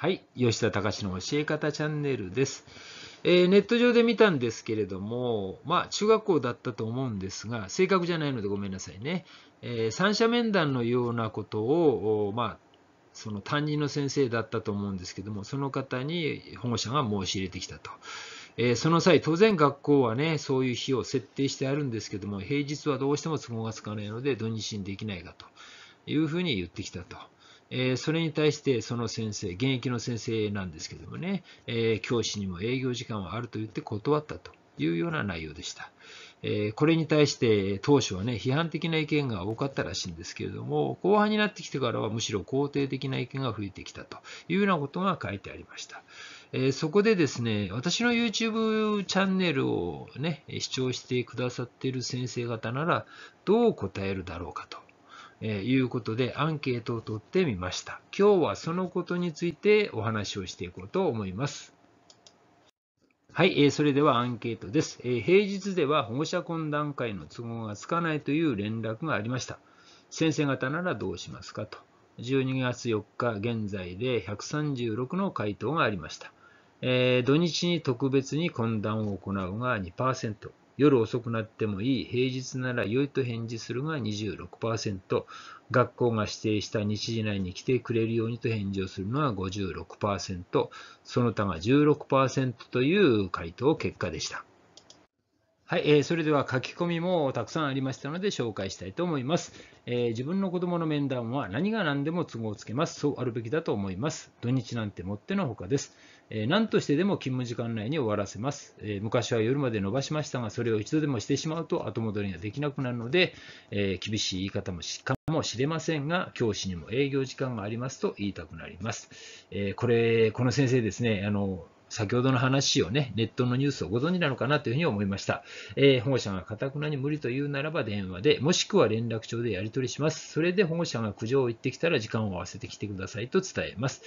はい、吉田隆の教え方チャンネルです、えー、ネット上で見たんですけれども、まあ、中学校だったと思うんですが、正確じゃないのでごめんなさいね。えー、三者面談のようなことを、まあ、その担任の先生だったと思うんですけども、その方に保護者が申し入れてきたと。えー、その際、当然学校はね、そういう日を設定してあるんですけども、平日はどうしても都合がつかないので、土日にできないかというふうに言ってきたと。えー、それに対してその先生、現役の先生なんですけどもね、えー、教師にも営業時間はあると言って断ったというような内容でした。えこれに対して当初はね、批判的な意見が多かったらしいんですけれども、後半になってきてからはむしろ肯定的な意見が増えてきたというようなことが書いてありました。えそこでですね、私の YouTube チャンネルをね、視聴してくださっている先生方ならどう答えるだろうかとえいうことでアンケートを取ってみました。今日はそのことについてお話をしていこうと思います。はい、えー、それではアンケートです、えー、平日では保護者懇談会の都合がつかないという連絡がありました。先生方ならどうしますかと。12月4日現在で136の回答がありました。えー、土日に特別に懇談を行うが2%、夜遅くなってもいい、平日なら良いと返事するが26%、学校が指定した日時内に来てくれるようにと返事をするのは56%、その他が16%という回答結果でした。はい、えー、それでは書き込みもたくさんありましたので紹介したいと思います、えー、自分の子供の面談は何が何でも都合をつけます。そうあるべきだと思います。土日なんてもってのほかです。えー、何としてでも勤務時間内に終わらせます、えー、昔は夜まで延ばしましたが、それを一度でもしてしまうと後戻りができなくなるので、えー、厳しい言い方もしかもしれませんが、教師にも営業時間がありますと言いたくなります。えこれ、この先生ですね、あの先ほどの話をね、ネットのニュースをご存知なのかなというふうに思いました。えー、保護者がかたくなに無理というならば電話で、もしくは連絡帳でやり取りします。それで保護者が苦情を言ってきたら時間を合わせてきてくださいと伝えます。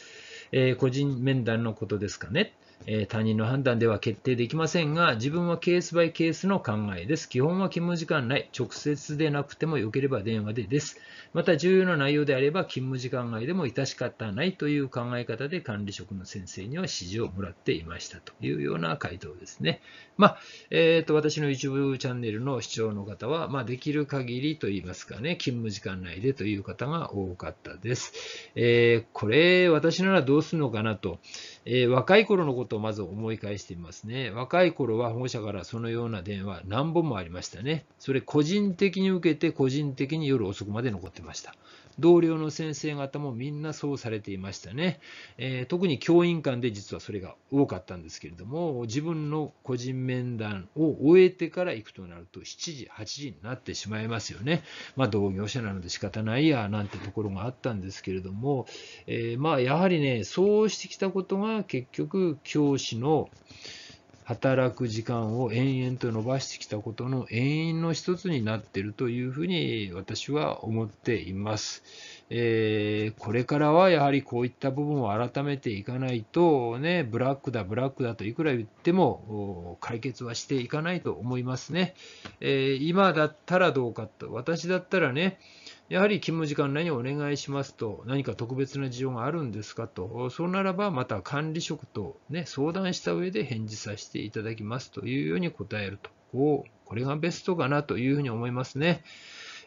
えー、個人面談のことですかね。え他人の判断では決定できませんが、自分はケースバイケースの考えです。基本は勤務時間内、直接でなくてもよければ電話でです。また、重要な内容であれば、勤務時間外でも致し方ないという考え方で管理職の先生には指示をもらっていましたというような回答ですね。まあ、えーと、と私の YouTube チャンネルの視聴の方は、まあ、できる限りといいますかね、勤務時間内でという方が多かったです。えー、これ、私ならどうするのかなと。えー、若い頃のことをまず思い返してみますね。若い頃は保護者からそのような電話何本もありましたね。それ個人的に受けて個人的に夜遅くまで残ってました。同僚の先生方もみんなそうされていましたね。えー、特に教員間で実はそれが多かったんですけれども、自分の個人面談を終えてから行くとなると7時、8時になってしまいますよね。まあ同業者なので仕方ないやなんてところがあったんですけれども、えー、まあやはりね、そうしてきたことが結局教師の働く時間を延々と伸ばしてきたことの延因の一つになっているというふうに私は思っています。えー、これからはやはりこういった部分を改めていかないと、ね、ブラックだ、ブラックだといくら言っても解決はしていかないと思いますね。えー、今だったらどうかと、私だったらね、やはり勤務時間内にお願いしますと、何か特別な事情があるんですかと、そうならばまた管理職と、ね、相談した上で返事させていただきますというように答えると、こうこれがベストかなというふうに思いますね。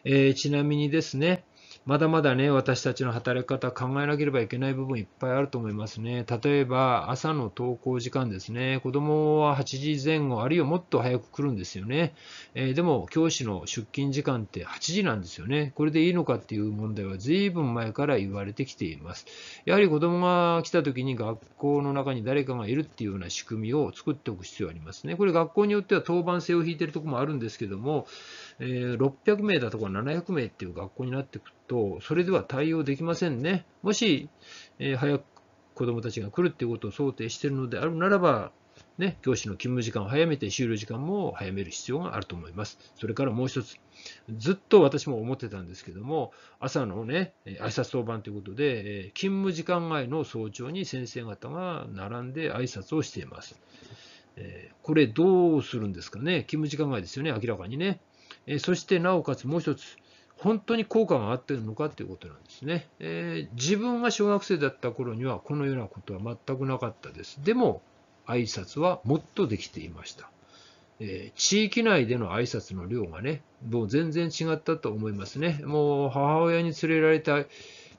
えー、ちなみにですね、まだまだね、私たちの働き方考えなければいけない部分いっぱいあると思いますね。例えば、朝の登校時間ですね。子供は8時前後、あるいはもっと早く来るんですよね。えー、でも、教師の出勤時間って8時なんですよね。これでいいのかっていう問題は随分前から言われてきています。やはり子供が来た時に学校の中に誰かがいるっていうような仕組みを作っておく必要がありますね。これ学校によっては当番制を引いてるとこもあるんですけども、えー、600名だとか700名っていう学校になってくると、と、それでは対応できませんね。もし、えー、早く子どもたちが来るっていうことを想定しているのであるならば、ね、教師の勤務時間を早めて、終了時間も早める必要があると思います。それからもう一つ、ずっと私も思ってたんですけども、朝のね、挨拶当番ということで、勤務時間外の早朝に先生方が並んで挨拶をしています。これどうするんですかね、勤務時間外ですよね、明らかにね。そしてなおかつもう一つ、本当に効果があってるのかということなんですね、えー、自分が小学生だった頃にはこのようなことは全くなかったです。でも挨拶はもっとできていました。えー、地域内での挨拶の量がね、もう全然違ったと思いますね。もう母親に連れられた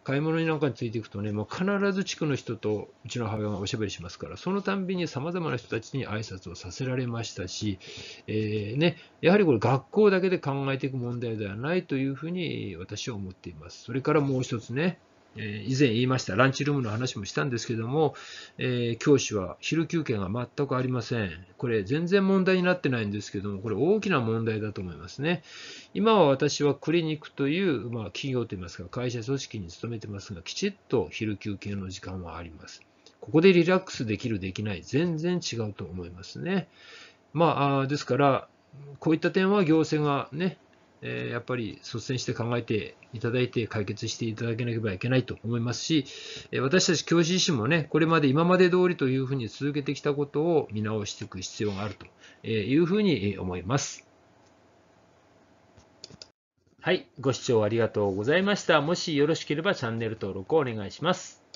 買い物になんかについていくとね、もう必ず地区の人とうちの母親がおしゃべりしますから、そのたんびに様々な人たちに挨拶をさせられましたし、えー、ね、やはりこれ学校だけで考えていく問題ではないというふうに私は思っています。それからもう一つね、え以前言いましたランチルームの話もしたんですけども、えー、教師は昼休憩が全くありません。これ全然問題になってないんですけども、これ大きな問題だと思いますね。今は私はクリニックという、まあ、企業といいますか、会社組織に勤めてますが、きちっと昼休憩の時間はあります。ここでリラックスできる、できない、全然違うと思いますね。まあ、ですから、こういった点は行政がね、えやっぱり率先して考えていただいて解決していただけなければいけないと思いますし、え私たち教師自身もね、これまで今まで通りというふうに続けてきたことを見直していく必要があるというふうに思います。はい、ご視聴ありがとうございました。もしよろしければチャンネル登録をお願いします。